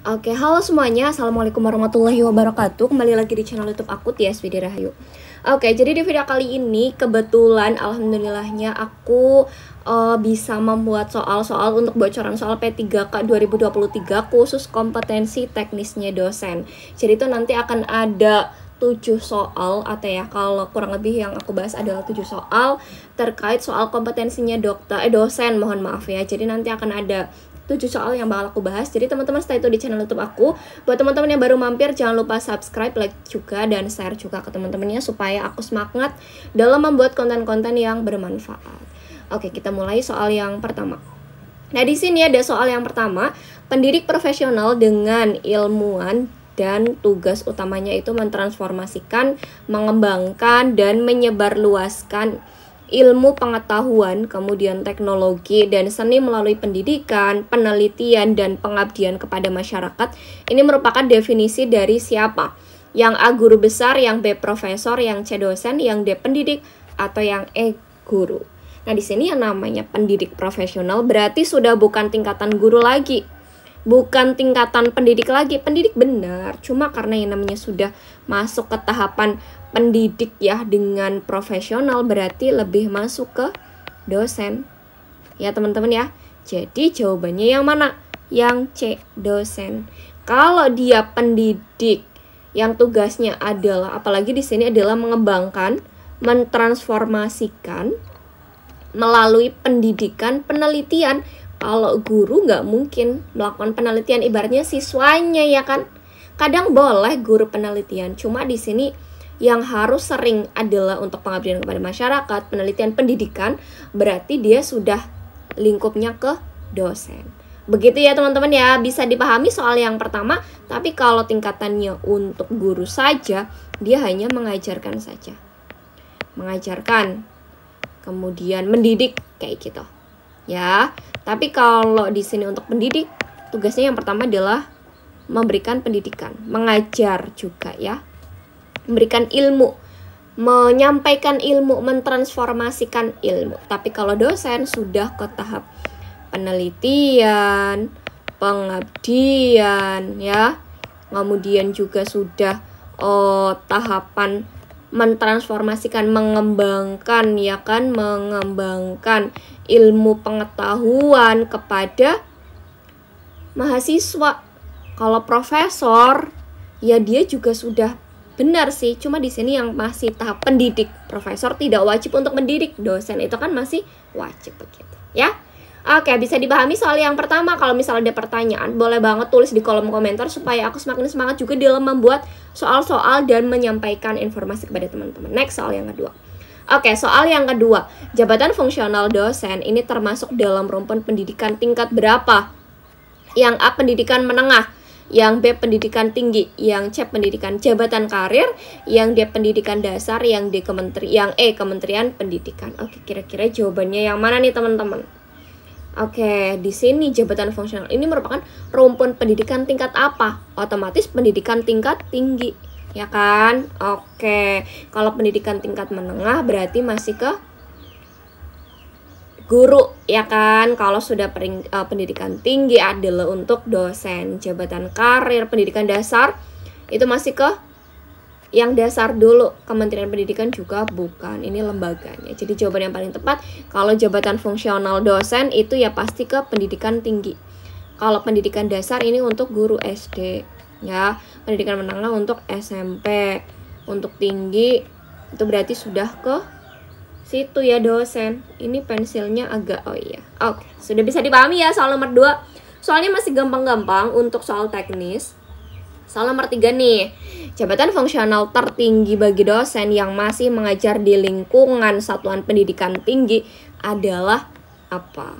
Oke, halo semuanya. Assalamualaikum warahmatullahi wabarakatuh. Kembali lagi di channel YouTube aku Tias Widi Rahayu. Oke, jadi di video kali ini kebetulan alhamdulillahnya aku uh, bisa membuat soal-soal untuk bocoran soal P3K 2023 khusus kompetensi teknisnya dosen. Jadi itu nanti akan ada tujuh soal atau ya kalau kurang lebih yang aku bahas adalah tujuh soal terkait soal kompetensinya dokter eh dosen mohon maaf ya. Jadi nanti akan ada 7 soal yang bakal aku bahas. Jadi teman-teman stay tune di channel YouTube aku. Buat teman-teman yang baru mampir jangan lupa subscribe, like juga dan share juga ke teman-temannya supaya aku semangat dalam membuat konten-konten yang bermanfaat. Oke, kita mulai soal yang pertama. Nah, di sini ada soal yang pertama, pendidik profesional dengan ilmuwan dan tugas utamanya itu mentransformasikan, mengembangkan dan menyebarluaskan ilmu pengetahuan, kemudian teknologi dan seni melalui pendidikan, penelitian dan pengabdian kepada masyarakat. Ini merupakan definisi dari siapa? Yang A guru besar, yang B profesor, yang C dosen, yang D pendidik atau yang E guru. Nah, di sini yang namanya pendidik profesional berarti sudah bukan tingkatan guru lagi, bukan tingkatan pendidik lagi pendidik benar cuma karena yang namanya sudah masuk ke tahapan pendidik ya dengan profesional berarti lebih masuk ke dosen ya teman-teman ya jadi jawabannya yang mana yang C dosen kalau dia pendidik yang tugasnya adalah apalagi di sini adalah mengembangkan mentransformasikan melalui pendidikan penelitian kalau guru nggak mungkin melakukan penelitian ibaratnya siswanya ya kan kadang boleh guru penelitian cuma di sini yang harus sering adalah untuk pengabdian kepada masyarakat penelitian pendidikan berarti dia sudah lingkupnya ke dosen begitu ya teman-teman ya bisa dipahami soal yang pertama tapi kalau tingkatannya untuk guru saja dia hanya mengajarkan saja mengajarkan kemudian mendidik kayak gitu ya tapi kalau di sini untuk pendidik, tugasnya yang pertama adalah memberikan pendidikan, mengajar juga ya. Memberikan ilmu, menyampaikan ilmu, mentransformasikan ilmu. Tapi kalau dosen sudah ke tahap penelitian, pengabdian ya. Kemudian juga sudah oh, tahapan mentransformasikan, mengembangkan ya kan, mengembangkan ilmu pengetahuan kepada mahasiswa. Kalau profesor ya dia juga sudah benar sih, cuma di sini yang masih tahap pendidik. Profesor tidak wajib untuk mendidik, dosen itu kan masih wajib begitu, ya. Oke, bisa dipahami soal yang pertama. Kalau misalnya ada pertanyaan, boleh banget tulis di kolom komentar supaya aku semakin semangat juga dalam membuat soal-soal dan menyampaikan informasi kepada teman-teman. Next, soal yang kedua. Oke, soal yang kedua. Jabatan fungsional dosen ini termasuk dalam rumpun pendidikan tingkat berapa? Yang A, pendidikan menengah. Yang B, pendidikan tinggi. Yang C, pendidikan jabatan karir. Yang D, pendidikan dasar. Yang D, kementeri yang E, kementerian pendidikan. Oke, kira-kira jawabannya yang mana nih teman-teman? Oke, di sini jabatan fungsional ini merupakan rumpun pendidikan tingkat apa? Otomatis pendidikan tingkat tinggi, ya kan? Oke, kalau pendidikan tingkat menengah berarti masih ke guru, ya kan? Kalau sudah pering, uh, pendidikan tinggi adalah untuk dosen, jabatan karir, pendidikan dasar itu masih ke yang dasar dulu Kementerian Pendidikan juga bukan ini lembaganya jadi jawaban yang paling tepat kalau jabatan fungsional dosen itu ya pasti ke pendidikan tinggi kalau pendidikan dasar ini untuk guru SD ya pendidikan menengah untuk SMP untuk tinggi itu berarti sudah ke situ ya dosen ini pensilnya agak oh iya oke okay. sudah bisa dipahami ya soal nomor 2 soalnya masih gampang-gampang untuk soal teknis Soal nomor tiga nih, jabatan fungsional tertinggi bagi dosen yang masih mengajar di lingkungan satuan pendidikan tinggi adalah apa?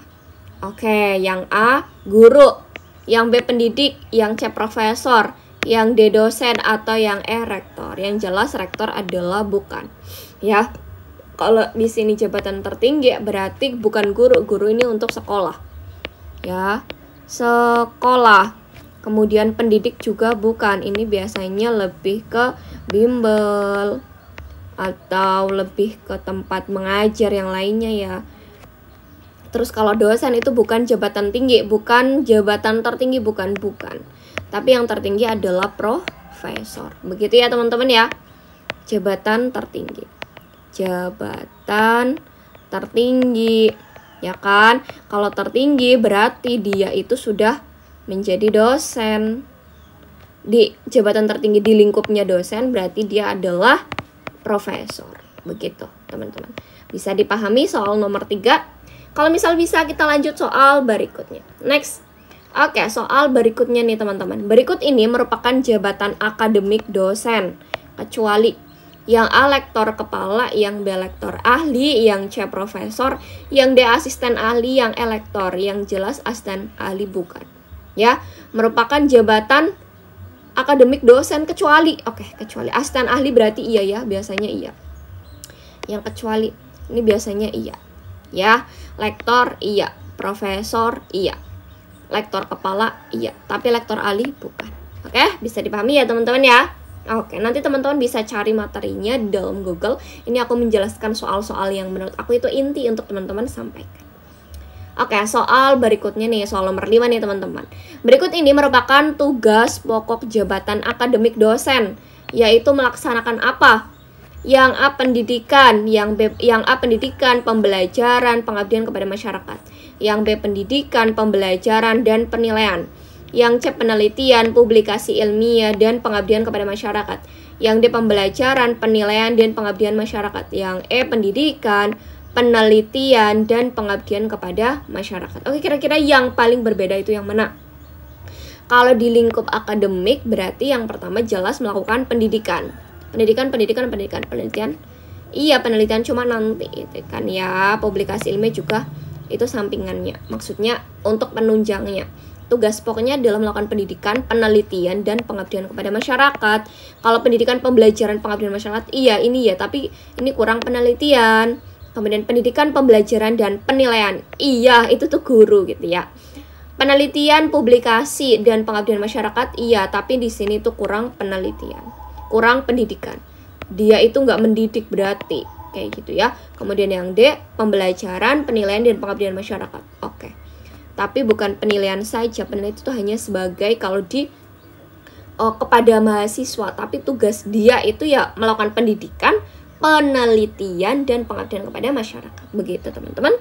Oke, yang A guru, yang B pendidik, yang C profesor, yang D dosen atau yang E rektor. Yang jelas rektor adalah bukan. Ya. Kalau di sini jabatan tertinggi berarti bukan guru. Guru ini untuk sekolah. Ya. Sekolah Kemudian pendidik juga bukan, ini biasanya lebih ke bimbel atau lebih ke tempat mengajar yang lainnya ya. Terus kalau dosen itu bukan jabatan tinggi, bukan jabatan tertinggi, bukan bukan. Tapi yang tertinggi adalah profesor. Begitu ya teman-teman ya. Jabatan tertinggi. Jabatan tertinggi ya kan? Kalau tertinggi berarti dia itu sudah menjadi dosen di jabatan tertinggi di lingkupnya dosen berarti dia adalah profesor begitu teman-teman bisa dipahami soal nomor tiga kalau misal bisa kita lanjut soal berikutnya next Oke, soal berikutnya nih teman-teman. Berikut ini merupakan jabatan akademik dosen, kecuali yang A lektor kepala, yang B lektor ahli, yang C profesor, yang D asisten ahli, yang elektor yang jelas asisten ahli bukan ya merupakan jabatan akademik dosen kecuali oke okay, kecuali asisten ahli berarti iya ya biasanya iya yang kecuali ini biasanya iya ya lektor iya profesor iya lektor kepala iya tapi lektor ahli bukan oke okay? bisa dipahami ya teman-teman ya Oke, nanti teman-teman bisa cari materinya dalam Google. Ini aku menjelaskan soal-soal yang menurut aku itu inti untuk teman-teman sampaikan. Oke, soal berikutnya nih, soal nomor 5 nih teman-teman. Berikut ini merupakan tugas pokok jabatan akademik dosen, yaitu melaksanakan apa? Yang A pendidikan, yang B yang A pendidikan, pembelajaran, pengabdian kepada masyarakat. Yang B pendidikan, pembelajaran dan penilaian. Yang C penelitian, publikasi ilmiah dan pengabdian kepada masyarakat. Yang D pembelajaran, penilaian dan pengabdian masyarakat. Yang E pendidikan, penelitian dan pengabdian kepada masyarakat. Oke, kira-kira yang paling berbeda itu yang mana? Kalau di lingkup akademik berarti yang pertama jelas melakukan pendidikan. Pendidikan, pendidikan, pendidikan, penelitian. Iya, penelitian cuma nanti itu kan ya, publikasi ilmiah juga itu sampingannya. Maksudnya untuk penunjangnya tugas pokoknya dalam melakukan pendidikan, penelitian, dan pengabdian kepada masyarakat. Kalau pendidikan, pembelajaran, pengabdian masyarakat, iya ini ya, tapi ini kurang penelitian. Kemudian pendidikan, pembelajaran, dan penilaian. Iya, itu tuh guru gitu ya. Penelitian, publikasi, dan pengabdian masyarakat, iya, tapi di sini tuh kurang penelitian, kurang pendidikan. Dia itu nggak mendidik berarti, kayak gitu ya. Kemudian yang D, pembelajaran, penilaian, dan pengabdian masyarakat. Oke. Tapi bukan penilaian saja, penilaian itu tuh hanya sebagai kalau di oh kepada mahasiswa, tapi tugas dia itu ya melakukan pendidikan, penelitian dan pengabdian kepada masyarakat. Begitu teman-teman.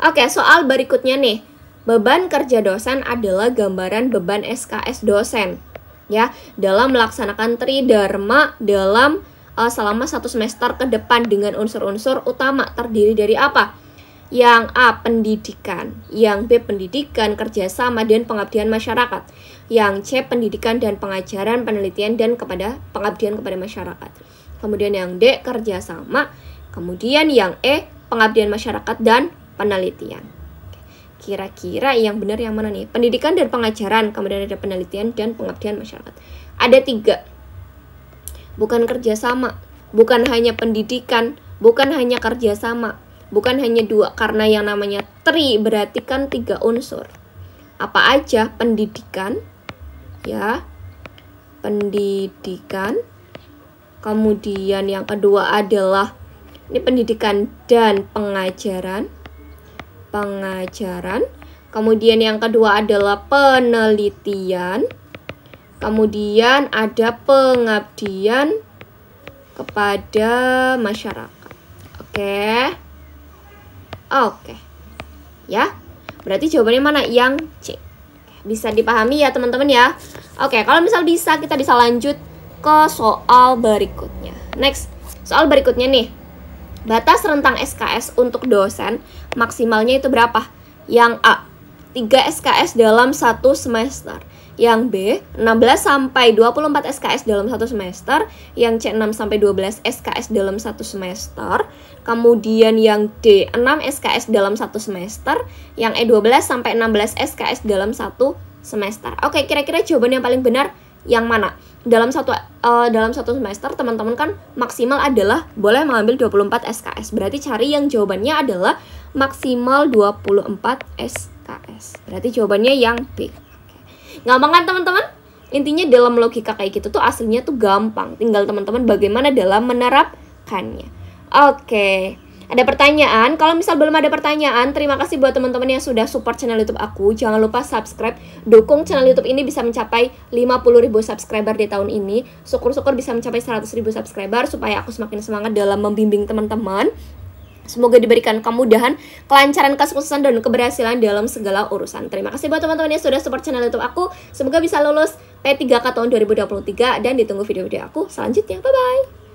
Oke, soal berikutnya nih. Beban kerja dosen adalah gambaran beban SKS dosen ya dalam melaksanakan tridharma dalam uh, selama satu semester ke depan dengan unsur-unsur utama terdiri dari apa? Yang A pendidikan, yang B pendidikan, kerjasama dan pengabdian masyarakat, yang C pendidikan dan pengajaran, penelitian dan kepada pengabdian kepada masyarakat kemudian yang D kerjasama, kemudian yang E pengabdian masyarakat dan penelitian. Kira-kira yang benar yang mana nih? Pendidikan dan pengajaran, kemudian ada penelitian dan pengabdian masyarakat. Ada tiga. Bukan kerjasama, bukan hanya pendidikan, bukan hanya kerjasama, bukan hanya dua karena yang namanya tri berarti kan tiga unsur. Apa aja pendidikan, ya pendidikan Kemudian yang kedua adalah ini pendidikan dan pengajaran. Pengajaran. Kemudian yang kedua adalah penelitian. Kemudian ada pengabdian kepada masyarakat. Oke. Oke. Ya. Berarti jawabannya mana? Yang C. Bisa dipahami ya teman-teman ya. Oke, kalau misal bisa kita bisa lanjut ke soal berikutnya. Next, soal berikutnya nih. Batas rentang SKS untuk dosen maksimalnya itu berapa? Yang A, 3 SKS dalam satu semester. Yang B, 16 sampai 24 SKS dalam satu semester. Yang C, 6 sampai 12 SKS dalam satu semester. Kemudian yang D, 6 SKS dalam satu semester. Yang E, 12 sampai 16 SKS dalam satu semester. Oke, kira-kira jawaban yang paling benar yang mana? dalam satu uh, dalam satu semester teman-teman kan maksimal adalah boleh mengambil 24 SKS. Berarti cari yang jawabannya adalah maksimal 24 SKS. Berarti jawabannya yang B. Oke. Gampang kan teman-teman? Intinya dalam logika kayak gitu tuh aslinya tuh gampang. Tinggal teman-teman bagaimana dalam menerapkannya. Oke ada pertanyaan. Kalau misal belum ada pertanyaan, terima kasih buat teman-teman yang sudah support channel YouTube aku. Jangan lupa subscribe, dukung channel YouTube ini bisa mencapai ribu subscriber di tahun ini. Syukur-syukur bisa mencapai ribu subscriber supaya aku semakin semangat dalam membimbing teman-teman. Semoga diberikan kemudahan, kelancaran, kesuksesan, dan keberhasilan dalam segala urusan. Terima kasih buat teman-teman yang sudah support channel YouTube aku. Semoga bisa lulus P3K tahun 2023 dan ditunggu video-video aku selanjutnya. Bye-bye!